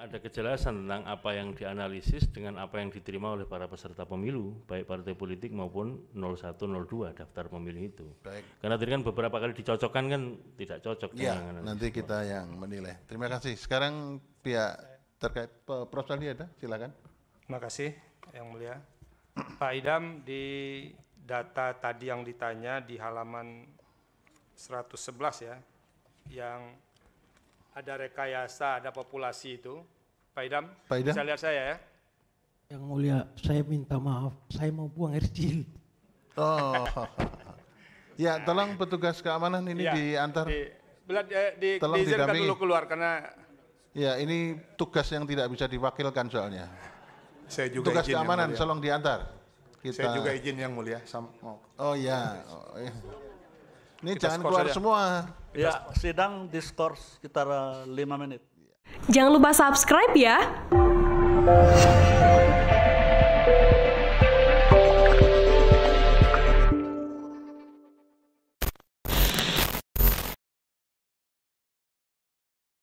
ada kejelasan tentang apa yang dianalisis dengan apa yang diterima oleh para peserta pemilu, baik partai politik maupun 0102 daftar pemilih itu. Baik. Karena tadi kan beberapa kali dicocokkan kan tidak cocok. Iya, nanti kita yang menilai. Terima kasih. Sekarang pihak terkait Prof. Sandi ada, silakan. Terima kasih yang mulia. Pak Idam di data tadi yang ditanya di halaman 111 ya, yang ada rekayasa, ada populasi itu. Pak Idam, Pak Idam. bisa lihat saya ya. Yang mulia, saya minta maaf, saya mau buang air kecil. Oh. ya, nah. tolong petugas keamanan ini ya, diantar. Di, eh, di, tolong di, diizinkan dulu keluar karena... Ya, ini tugas yang tidak bisa diwakilkan soalnya. Saya juga tugas keamanan, tolong diantar. Kita... Saya juga izin yang mulia. Sam oh ya. Oh, ya. Ini kita jangan keluar aja. semua. Ya, sidang diskors sekitar 5 menit. Jangan lupa subscribe ya.